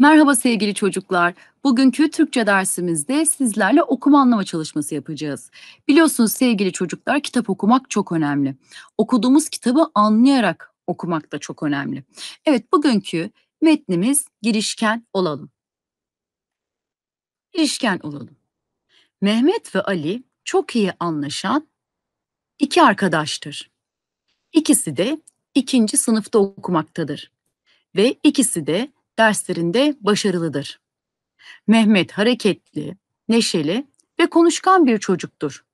Merhaba sevgili çocuklar. Bugünkü Türkçe dersimizde sizlerle okuma anlama çalışması yapacağız. Biliyorsunuz sevgili çocuklar kitap okumak çok önemli. Okuduğumuz kitabı anlayarak okumak da çok önemli. Evet bugünkü metnimiz girişken olalım. Girişken olalım. Mehmet ve Ali çok iyi anlaşan iki arkadaştır. İkisi de ikinci sınıfta okumaktadır ve ikisi de derslerinde başarılıdır. Mehmet hareketli, neşeli ve konuşkan bir çocuktur.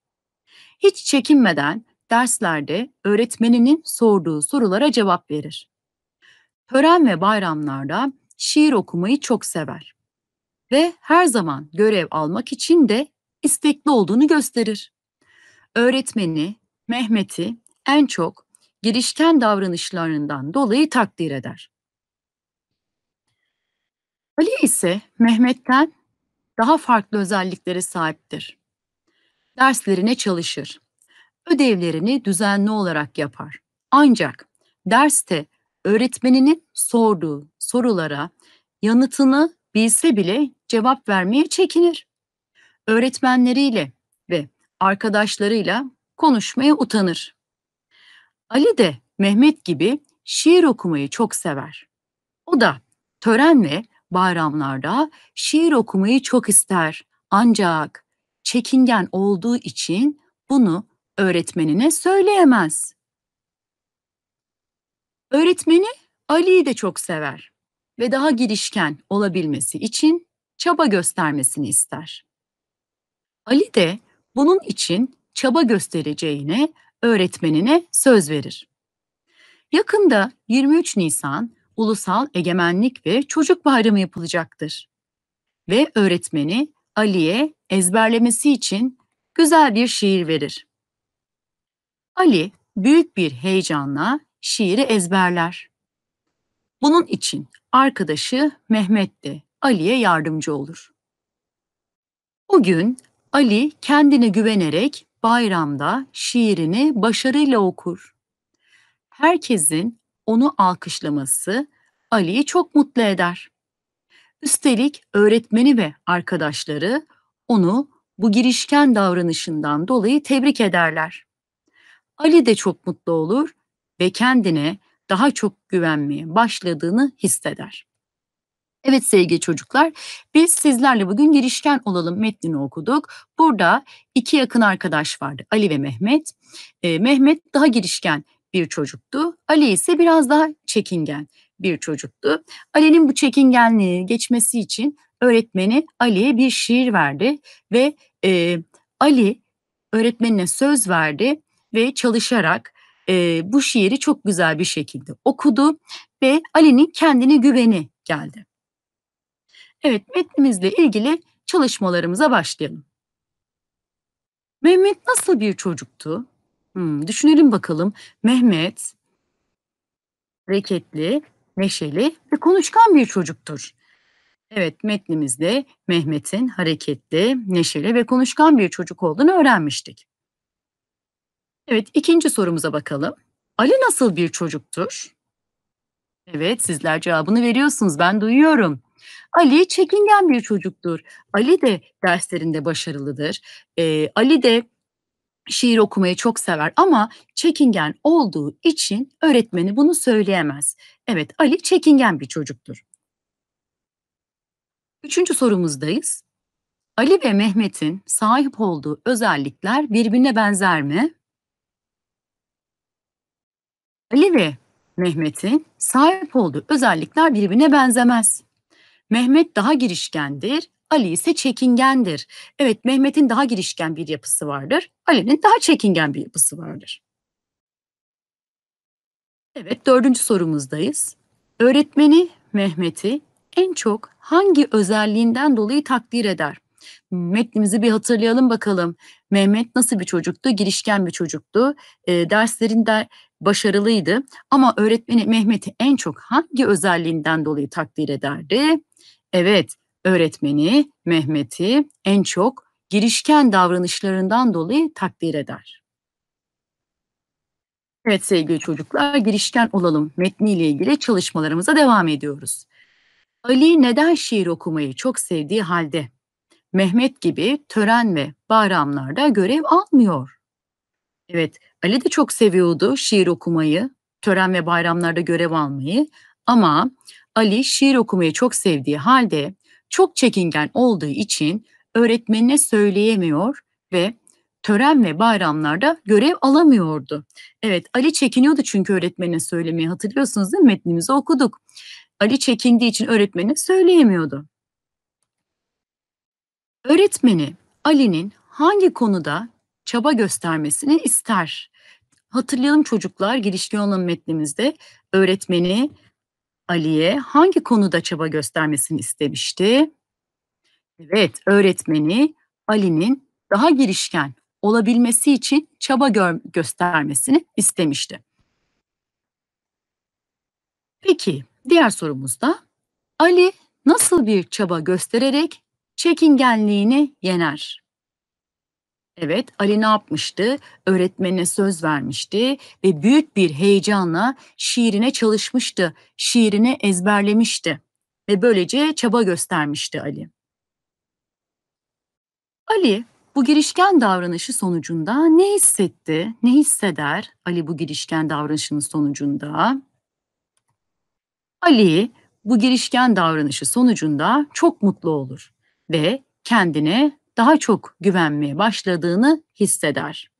Hiç çekinmeden derslerde öğretmeninin sorduğu sorulara cevap verir. Tören ve bayramlarda şiir okumayı çok sever ve her zaman görev almak için de istekli olduğunu gösterir. Öğretmeni Mehmet'i en çok girişken davranışlarından dolayı takdir eder. Ali ise Mehmet'ten daha farklı özelliklere sahiptir. Derslerine çalışır. Ödevlerini düzenli olarak yapar. Ancak derste öğretmeninin sorduğu sorulara yanıtını bilse bile cevap vermeye çekinir. Öğretmenleriyle ve arkadaşlarıyla konuşmaya utanır. Ali de Mehmet gibi şiir okumayı çok sever. O da törenle. ve bayramlarda şiir okumayı çok ister. Ancak çekingen olduğu için bunu öğretmenine söyleyemez. Öğretmeni Ali'yi de çok sever ve daha girişken olabilmesi için çaba göstermesini ister. Ali de bunun için çaba göstereceğine öğretmenine söz verir. Yakında 23 Nisan Ulusal Egemenlik ve Çocuk Bayramı yapılacaktır. Ve öğretmeni Ali'ye ezberlemesi için güzel bir şiir verir. Ali büyük bir heyecanla şiiri ezberler. Bunun için arkadaşı Mehmet de Ali'ye yardımcı olur. O gün Ali kendine güvenerek bayramda şiirini başarıyla okur. Herkesin onu alkışlaması Ali'yi çok mutlu eder. Üstelik öğretmeni ve arkadaşları onu bu girişken davranışından dolayı tebrik ederler. Ali de çok mutlu olur ve kendine daha çok güvenmeye başladığını hisseder. Evet sevgili çocuklar, biz sizlerle bugün girişken olalım metnini okuduk. Burada iki yakın arkadaş vardı, Ali ve Mehmet. E, Mehmet daha girişken, bir çocuktu. Ali ise biraz daha çekingen bir çocuktu. Ali'nin bu çekingenliği geçmesi için öğretmeni Ali'ye bir şiir verdi ve e, Ali öğretmenine söz verdi ve çalışarak e, bu şiiri çok güzel bir şekilde okudu ve Ali'nin kendine güveni geldi. Evet metnimizle ilgili çalışmalarımıza başlayalım. Mehmet nasıl bir çocuktu? Hmm, düşünelim bakalım. Mehmet reketli, neşeli ve konuşkan bir çocuktur. Evet, metnimizde Mehmet'in hareketli, neşeli ve konuşkan bir çocuk olduğunu öğrenmiştik. Evet, ikinci sorumuza bakalım. Ali nasıl bir çocuktur? Evet, sizler cevabını veriyorsunuz. Ben duyuyorum. Ali çekingen bir çocuktur. Ali de derslerinde başarılıdır. Ee, Ali de şiir okumayı çok sever ama çekingen olduğu için öğretmeni bunu söyleyemez. Evet Ali çekingen bir çocuktur. Üçüncü sorumuzdayız. Ali ve Mehmet'in sahip olduğu özellikler birbirine benzer mi? Ali ve Mehmet'in sahip olduğu özellikler birbirine benzemez. Mehmet daha girişkendir, Ali ise çekingendir. Evet Mehmet'in daha girişken bir yapısı vardır. Ali'nin daha çekingen bir yapısı vardır. Evet dördüncü sorumuzdayız. Öğretmeni Mehmet'i en çok hangi özelliğinden dolayı takdir eder? Metnimizi bir hatırlayalım bakalım. Mehmet nasıl bir çocuktu? Girişken bir çocuktu. E, derslerinde başarılıydı. Ama öğretmeni Mehmet'i en çok hangi özelliğinden dolayı takdir ederdi? Evet, öğretmeni Mehmet'i en çok girişken davranışlarından dolayı takdir eder. Evet sevgili çocuklar, girişken olalım metniyle ilgili çalışmalarımıza devam ediyoruz. Ali neden şiir okumayı çok sevdiği halde Mehmet gibi tören ve bayramlarda görev almıyor? Evet, Ali de çok seviyordu şiir okumayı, tören ve bayramlarda görev almayı ama Ali şiir okumayı çok sevdiği halde çok çekingen olduğu için öğretmenine söyleyemiyor ve tören ve bayramlarda görev alamıyordu. Evet Ali çekiniyordu çünkü öğretmenine söylemeyi hatırlıyorsunuz değil mi? Metnimizi okuduk. Ali çekindiği için öğretmenine söyleyemiyordu. Öğretmeni Ali'nin hangi konuda çaba göstermesini ister? Hatırlayalım çocuklar giriş yolun metnimizde öğretmeni Ali'ye hangi konuda çaba göstermesini istemişti? Evet, öğretmeni Ali'nin daha girişken olabilmesi için çaba gö göstermesini istemişti. Peki, diğer sorumuzda Ali nasıl bir çaba göstererek çekingenliğini yener? Evet, Ali ne yapmıştı? Öğretmenine söz vermişti ve büyük bir heyecanla şiirine çalışmıştı, şiirini ezberlemişti ve böylece çaba göstermişti Ali. Ali bu girişken davranışı sonucunda ne hissetti, ne hisseder Ali bu girişken davranışının sonucunda? Ali bu girişken davranışı sonucunda çok mutlu olur ve kendine daha çok güvenmeye başladığını hisseder.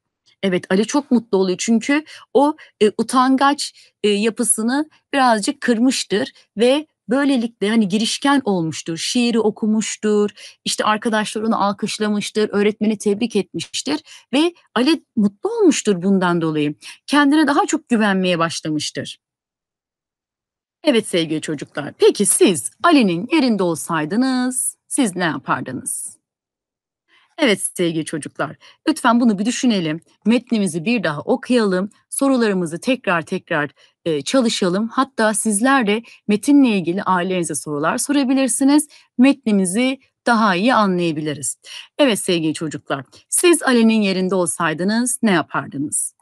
Evet Ali çok mutlu oluyor çünkü o e, utangaç e, yapısını birazcık kırmıştır ve böylelikle hani girişken olmuştur. Şiiri okumuştur, işte arkadaşlar onu alkışlamıştır, öğretmeni tebrik etmiştir ve Ali mutlu olmuştur bundan dolayı. Kendine daha çok güvenmeye başlamıştır. Evet sevgili çocuklar, peki siz Ali'nin yerinde olsaydınız siz ne yapardınız? Evet sevgili çocuklar, lütfen bunu bir düşünelim. Metnimizi bir daha okuyalım. Sorularımızı tekrar tekrar e, çalışalım. Hatta sizler de metinle ilgili ailenize sorular sorabilirsiniz. Metnimizi daha iyi anlayabiliriz. Evet sevgili çocuklar, siz Ali'nin yerinde olsaydınız ne yapardınız?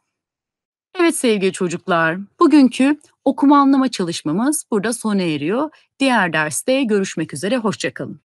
Evet sevgili çocuklar, bugünkü okuma anlama çalışmamız burada sona eriyor. Diğer derste görüşmek üzere, hoşçakalın.